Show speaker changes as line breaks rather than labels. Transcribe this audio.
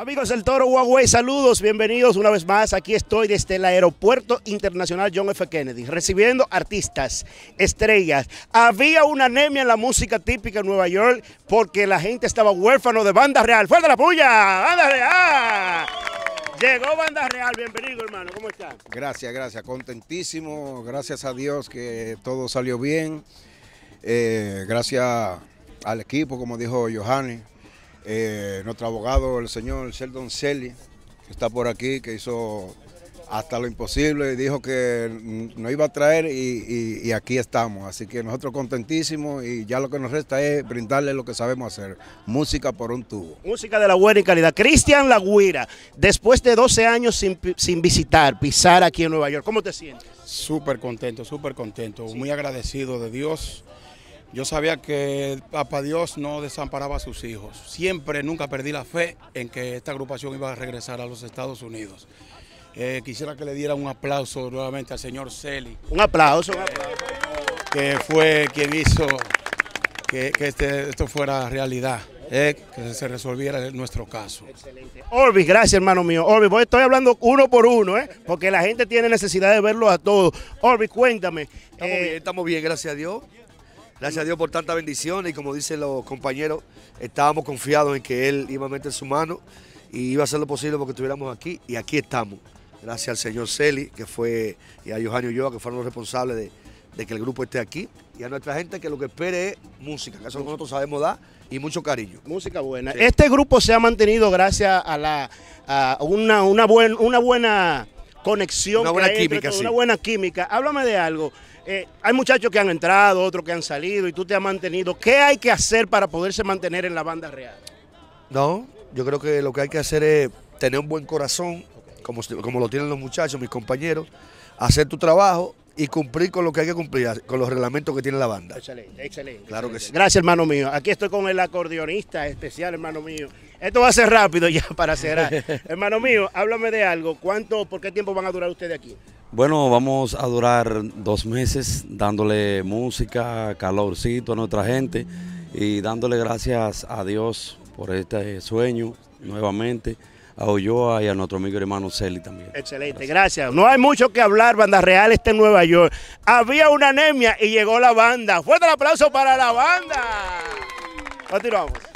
Amigos del Toro Huawei, saludos, bienvenidos una vez más. Aquí estoy desde el Aeropuerto Internacional John F. Kennedy, recibiendo artistas, estrellas. Había una anemia en la música típica en Nueva York porque la gente estaba huérfano de banda real. de la puya! ¡Banda real! Llegó Banda Real, bienvenido hermano, ¿cómo estás? Gracias, gracias, contentísimo, gracias a Dios que todo salió bien, eh, gracias al equipo, como dijo Johanny, eh, nuestro abogado, el señor Sheldon Shelley, que está por aquí, que hizo hasta lo imposible, y dijo que no iba a traer y, aquí estamos. Así que nosotros contentísimos y ya lo que nos resta es brindarle lo que sabemos hacer, música por un tubo. Música de la buena y calidad. Cristian Laguira después de 12 años sin, visitar, pisar aquí en Nueva York, ¿cómo te
sientes? Súper contento, súper contento, muy agradecido de Dios yo sabía que Papa Dios no desamparaba a sus hijos. Siempre, nunca perdí la fe en que esta agrupación iba a regresar a los Estados Unidos. Eh, quisiera que le diera un aplauso nuevamente al señor Celi. Un aplauso, que fue quien hizo que, este, esto fuera realidad. Eh, que se resolviera nuestro caso. Excelente.
Orbi, gracias hermano mío. Orbi, voy, estoy hablando uno por uno, eh, porque la gente tiene necesidad de verlo a todos. Orbi, cuéntame.
estamos bien, gracias a Dios. Gracias a Dios por tantas bendiciones y como dicen los compañeros, estábamos confiados en que Él iba a meter su mano y iba a hacer lo posible porque estuviéramos aquí y aquí estamos. Gracias al señor Celi, que fue, y a y yo que fueron los responsables de, que el grupo esté aquí, y a nuestra gente que lo que espere es música, que eso nosotros sabemos dar, y mucho cariño. Música buena. Este
grupo se ha mantenido gracias a la una buena conexión, una buena química, una buena química. Háblame de algo. Eh, hay muchachos que han entrado, otros que han salido y tú te has mantenido. ¿Qué hay que hacer para poderse mantener en la banda real?
No, yo creo que lo que hay que hacer es tener un buen corazón, como, como lo tienen los muchachos, mis compañeros, hacer tu trabajo y cumplir con lo que hay que cumplir, con los reglamentos que tiene la banda.
Excelente, excelente. Claro que sí.
Gracias, hermano mío.
Aquí estoy con el acordeonista especial, hermano mío.
Esto va a ser rápido ya
para cerrar. hermano mío, háblame de algo. ¿Cuánto, por qué tiempo van a durar ustedes aquí?
Bueno, vamos a durar dos meses dándole música, calorcito a nuestra gente y dándole gracias a Dios por este sueño nuevamente a Ulloa y a nuestro amigo hermano Celi también.
Excelente, gracias. No hay mucho que hablar, Banda Real está en Nueva York. Había una anemia y llegó la banda. Fuerte el aplauso para la banda. Continuamos.